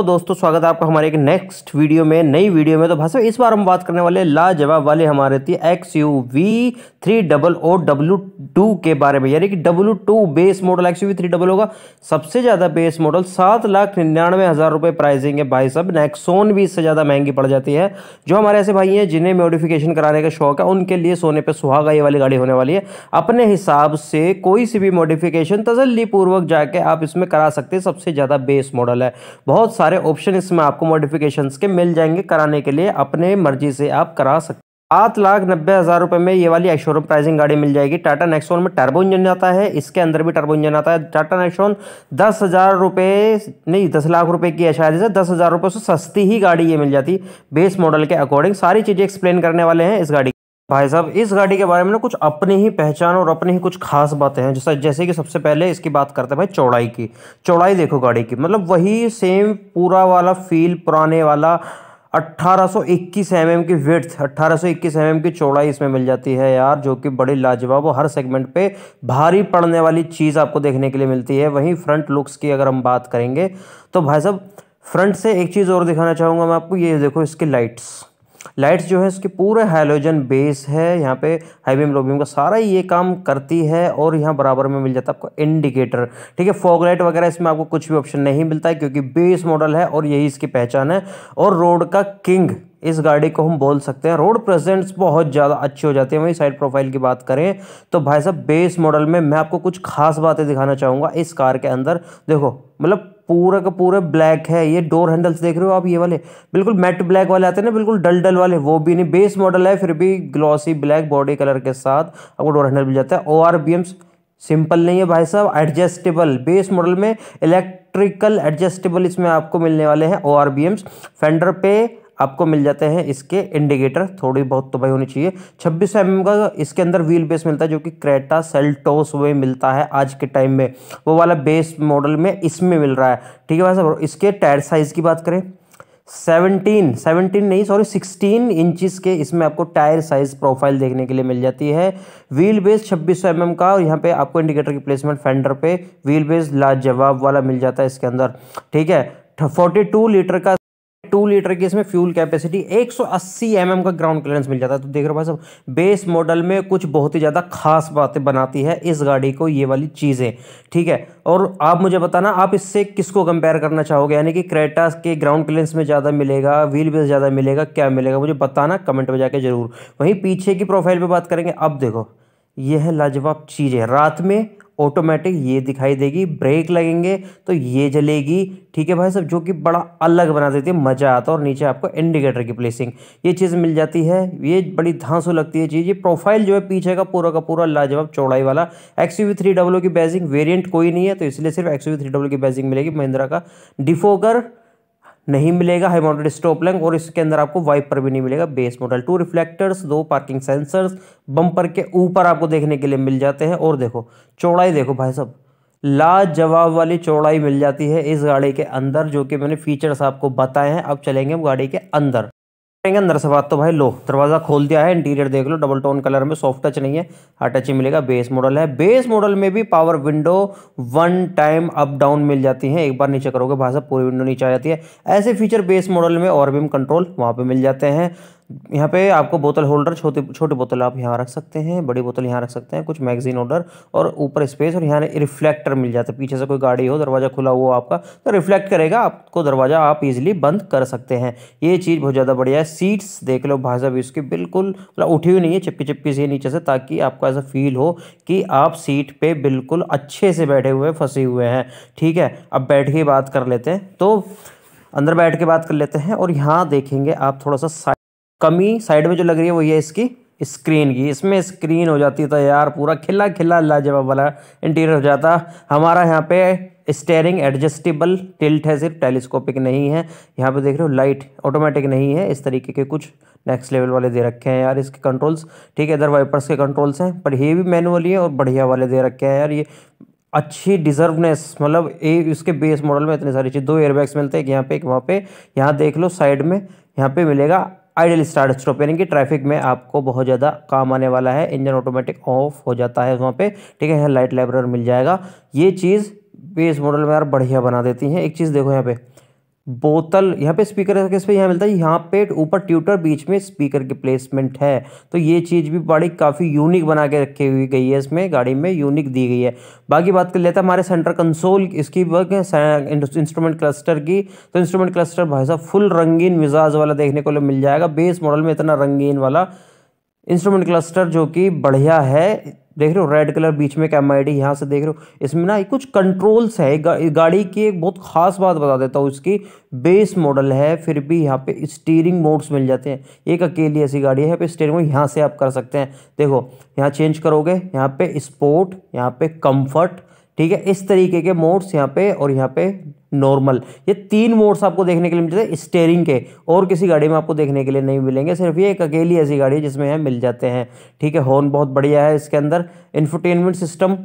तो दोस्तों स्वागत है आपका हमारे एक नेक्स्ट वीडियो में नई वीडियो में तो भाषा इस बार हम बात करने वाले लाजवाब वाले हमारे थी X U V three double O W two के बारे में यानी कि W two base model X U V three double होगा सबसे ज़्यादा बेस मॉडल सात लाख निन्यानवे हज़ार रुपये प्राइसिंग है भाई साहब नेक्सोन भी इससे ज़्यादा महंगी पड़ जाती है जो हमारे ऐसे भाई हैं जिन्हें मॉडिफिकेशन कराने का शौक है उनके लिए सोने पर सुहागा ये वाली गाड़ी होने वाली है अपने हिसाब से कोई सी भी मॉडिफिकेशन तसलीपूर्वक जाके आप इसमें करा सकते हैं सबसे ज़्यादा बेस मॉडल है बहुत सारे ऑप्शन इसमें आपको मॉडिफिकेशन के मिल जाएंगे कराने के लिए अपने मर्जी से आप करा सकते सात लाख नब्बे हज़ार रुपये में ये वाली एक्शोरूम प्राइसिंग गाड़ी मिल जाएगी टाटा नेक्सोन में टर्बो इंजन आता है इसके अंदर भी टर्बो इंजन आता है टाटा नेक्सोन दस हज़ार रुपये नहीं दस लाख रुपए की है शायद से दस हज़ार रुपये से सस्ती ही गाड़ी ये मिल जाती बेस मॉडल के अकॉर्डिंग सारी चीज़ें एक्सप्लेन करने वाले हैं इस गाड़ी भाई साहब इस गाड़ी के बारे में ना कुछ अपनी ही पहचान और अपनी ही कुछ खास बातें हैं जैसा जैसे कि सबसे पहले इसकी बात करते हैं भाई चौड़ाई की चौड़ाई देखो गाड़ी की मतलब वही सेम पूरा वाला फील पुराने वाला 1821 mm की विड्थ 1821 mm की चौड़ाई इसमें मिल जाती है यार जो कि बड़ी लाजवाब और हर सेगमेंट पे भारी पड़ने वाली चीज़ आपको देखने के लिए मिलती है वहीं फ्रंट लुक्स की अगर हम बात करेंगे तो भाई साहब फ्रंट से एक चीज़ और दिखाना चाहूँगा मैं आपको ये देखो इसकी लाइट्स लाइट्स जो है उसके पूरे हाइलोजन बेस है यहाँ पे हाईबीम लोबियम का सारा ये काम करती है और यहाँ बराबर में मिल जाता है आपको इंडिकेटर ठीक है फॉग लाइट वगैरह इसमें आपको कुछ भी ऑप्शन नहीं मिलता है क्योंकि बेस मॉडल है और यही इसकी पहचान है और रोड का किंग इस गाड़ी को हम बोल सकते हैं रोड प्रेजेंट्स बहुत ज़्यादा अच्छी हो जाती है वहीं साइड प्रोफाइल की बात करें तो भाई साहब बेस मॉडल में मैं आपको कुछ खास बातें दिखाना चाहूँगा इस कार के अंदर देखो मतलब पूरा का पूरा ब्लैक है ये डोर हैंडल्स देख रहे हो आप ये वाले बिल्कुल मैट ब्लैक वाले आते हैं ना बिल्कुल डल डल वाले वो भी नहीं बेस मॉडल है फिर भी ग्लॉसी ब्लैक बॉडी कलर के साथ आपको डोर हैंडल मिल जाता है O R B Ms simple नहीं है भाई साहब एडजस्टेबल बेस मॉडल में इलेक्ट्रिकल एडजस्टेबल इसमें आपको मिलने वाले हैं O R B Ms fender पे आपको मिल जाते हैं इसके इंडिकेटर थोड़ी बहुत तो भाई होनी चाहिए छब्बीस सौ का इसके अंदर व्हील बेस मिलता है जो कि क्रेटा सेल्टोस वे मिलता है आज के टाइम में वो वाला बेस मॉडल में इसमें मिल रहा है ठीक है भाई साहब इसके टायर साइज़ की बात करें सेवनटीन सेवनटीन नहीं सॉरी सिक्सटीन इंचिस के इसमें आपको टायर साइज प्रोफाइल देखने के लिए मिल जाती है व्हील बेस छब्बीस सौ एम का और यहाँ पे आपको इंडिकेटर की प्लेसमेंट फेंडर पे व्हील बेस लाजवाब वाला मिल जाता है इसके अंदर ठीक है फोर्टी टू लीटर का टू लीटर की इसमें फ्यूल कैपेसिटी 180 सौ mm का ग्राउंड क्लियरेंस मिल जाता है तो देख रहे हो भाई साहब बेस मॉडल में कुछ बहुत ही ज़्यादा खास बातें बनाती है इस गाड़ी को ये वाली चीज़ें ठीक है और आप मुझे बताना आप इससे किसको कंपेयर करना चाहोगे यानी कि क्रेटा के ग्राउंड क्लियरेंस में ज़्यादा मिलेगा व्हील बेस ज़्यादा मिलेगा क्या मिलेगा मुझे बताना कमेंट में जाके ज़रूर वहीं पीछे की प्रोफाइल पर बात करेंगे अब देखो यह लाजवाब चीज़ है रात में ऑटोमेटिक ये दिखाई देगी ब्रेक लगेंगे तो ये जलेगी ठीक है भाई साहब जो कि बड़ा अलग बना देती है मज़ा आता है और नीचे आपको इंडिकेटर की प्लेसिंग ये चीज़ मिल जाती है ये बड़ी धांसू लगती है चीज़ ये प्रोफाइल जो है पीछे का पूरा का पूरा लाजवाब चौड़ाई वाला एक्स यू थ्री डब्ल्यू की बैजिंग वेरियंट कोई नहीं है तो इसलिए सिर्फ एक्स यू थ्री डब्ल्यू की बैजिंग मिलेगी महिंद्रा का डिफोकर नहीं मिलेगा हाई माउंटेड स्टॉप लैंप और इसके अंदर आपको वाइपर भी नहीं मिलेगा बेस मॉडल टू रिफ्लेक्टर्स दो पार्किंग सेंसर्स बम्पर के ऊपर आपको देखने के लिए मिल जाते हैं और देखो चौड़ाई देखो भाई साहब लाजवाब वाली चौड़ाई मिल जाती है इस गाड़ी के अंदर जो कि मैंने फीचर्स आपको बताए हैं अब चलेंगे हम गाड़ी के अंदर करेंगे अंदर से बात तो भाई लो दरवाज़ा खोल दिया है इंटीरियर देख लो डबल टोन कलर में सॉफ्ट टच नहीं है हार्ट टच ही मिलेगा बेस मॉडल है बेस मॉडल में भी power window one time up down मिल जाती है एक बार नीचे करोगे भाषा पूरी विंडो नीचे आ जाती है ऐसे फीचर बेस मॉडल में और भी कंट्रोल वहाँ पर मिल जाते हैं यहाँ पे आपको बोतल होल्डर छोटे छोटे बोतल आप यहाँ रख सकते हैं बड़ी बोतल यहाँ रख सकते हैं कुछ मैगजीन होल्डर और ऊपर स्पेस और यहाँ रिफ्लेक्टर मिल जाता है पीछे से कोई गाड़ी हो दरवाज़ा खुला हुआ आपका तो रिफ्लेक्ट करेगा आपको दरवाज़ा आप इजीली बंद कर सकते हैं ये चीज़ बहुत ज़्यादा बढ़िया है सीट्स देख लो भाई साहब इसकी बिल्कुल मतलब उठी हुई नहीं है चिपकी चिपकी सी नीचे से ताकि आपको ऐसा फील हो कि आप सीट पर बिल्कुल अच्छे से बैठे हुए फंसे हुए हैं ठीक है अब बैठ के बात कर लेते हैं तो अंदर बैठ के बात कर लेते हैं और यहाँ देखेंगे आप थोड़ा सा कमी साइड में जो लग रही है वो ये इसकी स्क्रीन की इसमें स्क्रीन हो जाती तो यार पूरा खिला खिला लाजवाब वाला इंटीरियर हो जाता हमारा यहाँ पे स्टेयरिंग एडजस्टेबल टिल्ट है सिर्फ टेलीस्कोपिक नहीं है यहाँ पे देख रहे हो लाइट ऑटोमेटिक नहीं है इस तरीके के कुछ नेक्स्ट लेवल वाले दे रखे हैं यार इसके कंट्रोल्स ठीक है इधर वाइपर्स के कंट्रोल्स हैं पर ये भी मैनुअली है और बढ़िया वाले दे रखे हैं यार ये अच्छी डिजर्वनेस मतलब ए इसके बेस मॉडल में इतनी सारी चीज़ दो एयरबैग्स मिलते हैं एक यहाँ पे एक वहाँ पे यहाँ देख लो साइड में यहाँ पे मिलेगा आइडल स्टार्ट स्टॉप यानी कि ट्रैफिक में आपको बहुत ज़्यादा काम आने वाला है इंजन ऑटोमेटिक ऑफ हो जाता है वहाँ पे ठीक है लाइट लाइब्रेर मिल जाएगा ये चीज़ भी इस मॉडल में यार बढ़िया बना देती हैं एक चीज़ देखो यहाँ पे बोतल यहाँ पे स्पीकर का किस पे यहाँ मिलता है यहाँ पे ऊपर ट्यूटर बीच में स्पीकर की प्लेसमेंट है तो ये चीज़ भी बड़ी काफ़ी यूनिक बना के रखी हुई गई है इसमें गाड़ी में यूनिक दी गई है बाकी बात कर लेते हैं हमारे सेंटर कंसोल इसकी वर्क इंस्ट्रूमेंट क्लस्टर की तो इंस्ट्रूमेंट क्लस्टर भाई साहब फुल रंगीन मिजाज वाला देखने को मिल जाएगा बेस मॉडल में इतना रंगीन वाला इंस्ट्रूमेंट क्लस्टर जो कि बढ़िया है देख रहे हो रेड कलर बीच में एम आई डी यहाँ से देख रहे हो इसमें ना कुछ कंट्रोल्स है गा, गाड़ी की एक बहुत खास बात बता देता हूँ इसकी बेस मॉडल है फिर भी यहाँ पे स्टीयरिंग मोड्स मिल जाते हैं एक अकेली ऐसी गाड़ी है यहाँ पे स्टीयरिंग मोड यहाँ से आप कर सकते हैं देखो यहाँ चेंज करोगे यहाँ पे स्पोर्ट यहाँ पे कम्फर्ट ठीक है इस तरीके के मोड्स यहाँ पे और यहाँ पे नॉर्मल ये तीन मोड्स आपको देखने के लिए मिलते हैं स्टेयरिंग के और किसी गाड़ी में आपको देखने के लिए नहीं मिलेंगे सिर्फ ये एक अकेली ऐसी गाड़ी है जिसमें यह मिल जाते हैं ठीक है हॉर्न बहुत बढ़िया है इसके अंदर इन्फोटेनमेंट सिस्टम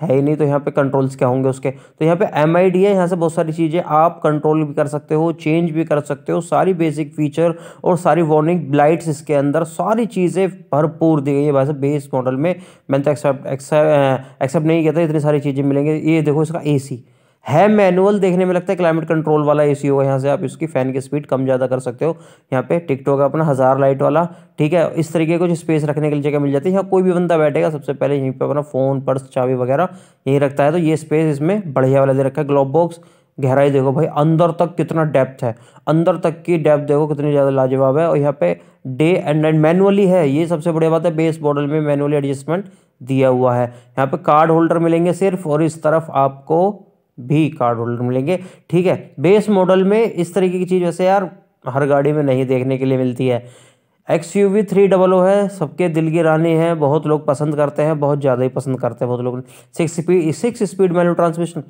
है ही नहीं तो यहाँ पे कंट्रोल्स क्या होंगे उसके तो यहाँ पे एम आई डी है यहाँ से बहुत सारी चीज़ें आप कंट्रोल भी कर सकते हो चेंज भी कर सकते हो सारी बेसिक फीचर और सारी वार्निंग लाइट्स इसके अंदर सारी चीज़ें भरपूर दी गई है वैसे बेस मॉडल में मैंने तो एक्सेप्ट एक्सेप्ट नहीं किया था इतनी सारी चीज़ें मिलेंगे ये देखो इसका ए सी है मैनुअल देखने में लगता है क्लाइमेट कंट्रोल वाला ए सी होगा यहाँ से आप इसकी फ़ैन की स्पीड कम ज़्यादा कर सकते हो यहाँ पे टिकटॉक है अपना हज़ार लाइट वाला ठीक है इस तरीके कुछ स्पेस रखने के लिए जगह मिल जाती है यहाँ कोई भी बंदा बैठेगा सबसे पहले यहीं पर अपना फ़ोन पर्स चाबी वगैरह यहीं रखता है तो ये स्पेस इसमें बढ़िया वाला दे रखा है ग्लोब बॉक्स गहराई देखो भाई अंदर तक कितना डेप्थ है अंदर तक की डेप्थ देखो कितनी ज़्यादा लाजवाब है और यहाँ पे डे एंड नाइट मैनुअली है ये सबसे बढ़िया बात है बेस मॉडल में मैनुअली एडजस्टमेंट दिया हुआ है यहाँ पे कार्ड होल्डर मिलेंगे सिर्फ और इस तरफ आपको भी कार्ड होल्डर मिलेंगे ठीक है बेस मॉडल में इस तरीके की चीज़ वैसे यार हर गाड़ी में नहीं देखने के लिए मिलती है X U V three double O है सबके दिल की रानी है बहुत लोग पसंद करते हैं बहुत ज़्यादा ही पसंद करते हैं बहुत लोग six speed six speed manual transmission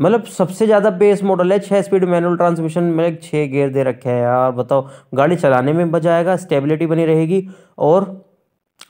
मतलब सबसे ज़्यादा बेस मॉडल है छः स्पीड मैनुअल ट्रांसमिशन में छः गेयर दे रखे हैं यार बताओ गाड़ी चलाने में मजा आएगा स्टेबिलिटी बनी रहेगी और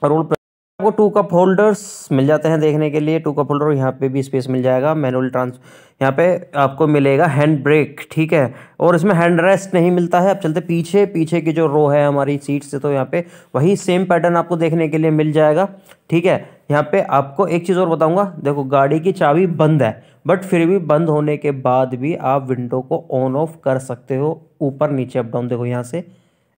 रोड आपको टू कप होल्डर्स मिल जाते हैं देखने के लिए टू कप होल्डर यहाँ पे भी स्पेस मिल जाएगा मैनुअल ट्रांस यहाँ पे आपको मिलेगा हैंड ब्रेक ठीक है और इसमें हैंड रेस्ट नहीं मिलता है अब चलते पीछे पीछे की जो रो है हमारी सीट से तो यहाँ पे वही सेम पैटर्न आपको देखने के लिए मिल जाएगा ठीक है यहाँ पे आपको एक चीज़ और बताऊँगा देखो गाड़ी की चाबी बंद है बट फिर भी बंद होने के बाद भी आप विंडो को ऑन ऑफ कर सकते हो ऊपर नीचे अप डाउन देखो यहाँ से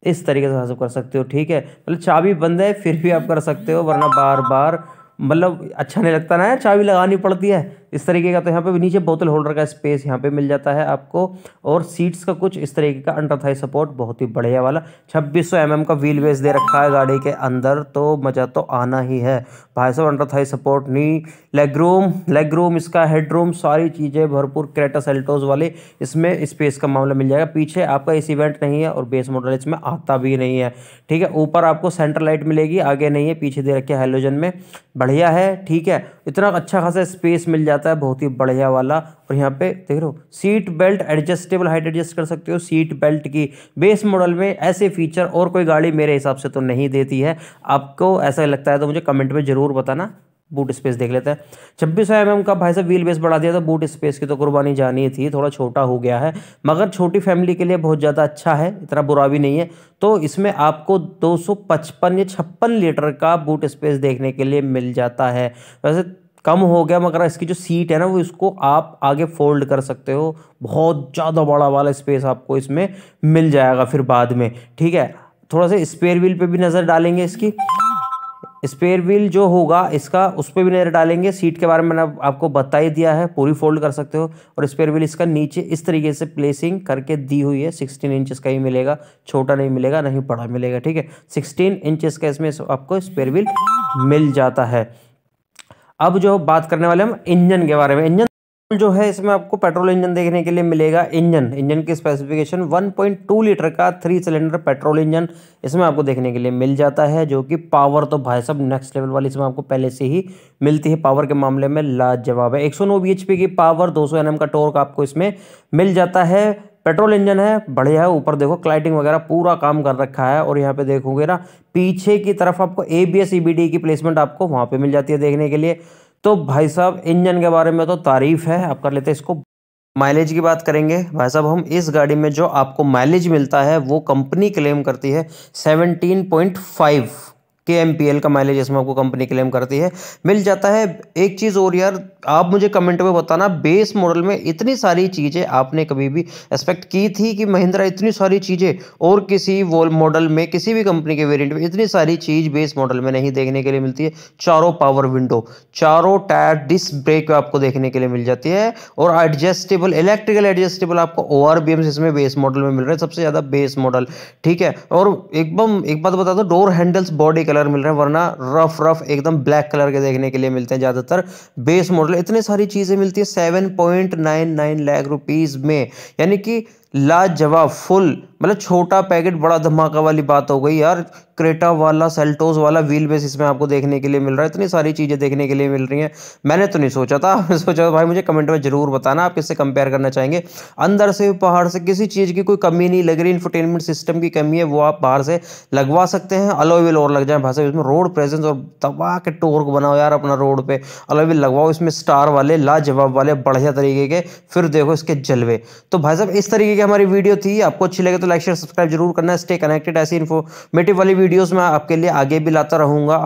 इस तरीके से हासिल कर सकते हो ठीक है मतलब चाबी बंद है फिर भी आप कर सकते हो वरना बार बार मतलब अच्छा नहीं लगता ना यार चाबी लगानी पड़ती है इस तरीके का तो यहाँ पे भी नीचे बोतल होल्डर का स्पेस यहाँ पे मिल जाता है आपको और सीट्स का कुछ इस तरीके का अंडर थाई सपोर्ट बहुत ही बढ़िया वाला 2600 mm का व्हील बेस दे रखा है गाड़ी के अंदर तो मज़ा तो आना ही है भाई साहब अंडर थाई सपोर्ट नहीं लेग रूम लेग रूम इसका हेड रूम सारी चीज़ें भरपूर क्रेटा सेल्टोज वाले इसमें स्पेस का मामला मिल जाएगा पीछे आपका इस इवेंट नहीं है और बेस मॉडल इसमें आता भी नहीं है ठीक है ऊपर आपको सेंटर लाइट मिलेगी आगे नहीं है पीछे दे रखे हाइलोजन में बढ़िया है ठीक है इतना अच्छा खासा स्पेस मिल जाता जाता है बहुत ही बढ़िया वाला और यहाँ पे देख रहे हो seat belt adjustable height adjust कर सकते हो सीट बेल्ट की बेस मॉडल में ऐसे फीचर और कोई गाड़ी मेरे हिसाब से तो नहीं देती है आपको ऐसा लगता है तो मुझे कमेंट में ज़रूर बताना बूट स्पेस देख लेते हैं छब्बीस सौ एम का भाई साहब व्हील बेस बढ़ा दिया था बूट स्पेस की तो कुर्बानी जानी थी थोड़ा छोटा हो गया है मगर छोटी फैमिली के लिए बहुत ज़्यादा अच्छा है इतना बुरा भी नहीं है तो इसमें आपको 255 या छप्पन लीटर का बूट स्पेस देखने के लिए मिल जाता है वैसे कम हो गया मगर इसकी जो सीट है ना वो इसको आप आगे फोल्ड कर सकते हो बहुत ज़्यादा बड़ा वाला स्पेस आपको इसमें मिल जाएगा फिर बाद में ठीक है थोड़ा सा स्पेयर व्हील पे भी नज़र डालेंगे इसकी स्पेयर व्हील जो होगा इसका उस पर भी नज़र डालेंगे सीट के बारे में मैंने आपको बता ही दिया है पूरी फोल्ड कर सकते हो और स्पेयर व्हील इसका नीचे इस तरीके से प्लेसिंग करके दी हुई है सिक्सटीन इंचेस का ही मिलेगा छोटा नहीं मिलेगा नहीं बड़ा मिलेगा ठीक है सिक्सटीन इंचेस का इसमें आपको स्पेयर व्हील मिल जाता है अब जो बात करने वाले हम इंजन के बारे में इंजन जो है इसमें आपको पेट्रोल इंजन देखने के लिए मिलेगा इंजन इंजन की स्पेसिफिकेशन 1.2 लीटर का थ्री सिलेंडर पेट्रोल इंजन इसमें आपको देखने के लिए मिल जाता है जो कि पावर तो भाई सब नेक्स्ट लेवल वाली इसमें आपको पहले से ही मिलती है पावर के मामले में लाजवाब है 109 सौ की पावर 200 सौ का टोर्क आपको इसमें मिल जाता है पेट्रोल इंजन है बढ़िया है ऊपर देखो क्लाइटिंग वगैरह पूरा काम कर रखा है और यहाँ पे देखोगे ना पीछे की तरफ आपको ए बी एस की प्लेसमेंट आपको वहाँ पे मिल जाती है देखने के लिए तो भाई साहब इंजन के बारे में तो तारीफ है आप कर लेते हैं इसको माइलेज की बात करेंगे भाई साहब हम इस गाड़ी में जो आपको माइलेज मिलता है वो कंपनी क्लेम करती है seventeen K M P L का माइलेज इसमें आपको कंपनी क्लेम करती है मिल जाता है एक चीज़ और यार आप मुझे कमेंट में बताना बेस मॉडल में इतनी सारी चीज़ें आपने कभी भी एक्सपेक्ट की थी कि महिंद्रा इतनी सारी चीज़ें और किसी वॉल मॉडल में किसी भी कंपनी के वेरिएंट में इतनी सारी चीज़ बेस मॉडल में नहीं देखने के लिए मिलती है चारों पावर विंडो चारों टायर डिस्क ब्रेक आपको देखने के लिए मिल जाती है और एडजस्टेबल इलेक्ट्रिकल एडजस्टेबल आपको ओ आर बी इसमें बेस मॉडल में मिल रहा है सबसे ज़्यादा बेस मॉडल ठीक है और एकदम एक बात बता दो डोर हैंडल्स बॉडी कलर मिल रहे हैं वरना रफ रफ एकदम ब्लैक कलर के देखने के लिए मिलते हैं ज़्यादातर बेस मॉडल इतनी सारी चीज़ें मिलती है seven point nine nine lakh rupees में यानी कि लाजवाब फुल मतलब छोटा पैकेट बड़ा धमाका वाली बात हो गई यार क्रेटा वाला सेल्टोस वाला व्हील बेस इसमें आपको देखने के लिए मिल रहा है इतनी सारी चीज़ें देखने के लिए मिल रही हैं मैंने तो नहीं सोचा था आपने सोचा भाई मुझे कमेंट में ज़रूर बताना आप किससे कंपेयर करना चाहेंगे अंदर से पहाड़ से किसी चीज़ की कोई कमी नहीं लग रही इन्फोटेनमेंट सिस्टम की कमी है वो आप बाहर से लगवा सकते हैं अलोविल और लग जाए भाषा इसमें रोड प्रेजेंस और दबा के टोर्क बनाओ यार अपना रोड पर अलोविल लगवाओ इसमें स्टार वाले लाजवाब वाले बढ़िया तरीके के फिर देखो इसके जलवे तो भाई साहब इस तरीके कि हमारी वीडियो थी आपको अच्छी लगे तो लाइक शेयर सब्सक्राइब जरूर करना स्टे कनेक्टेड ऐसी इन्फॉर्मेटिव वाली वीडियोज़ मैं आपके लिए आगे भी लाता रहूँगा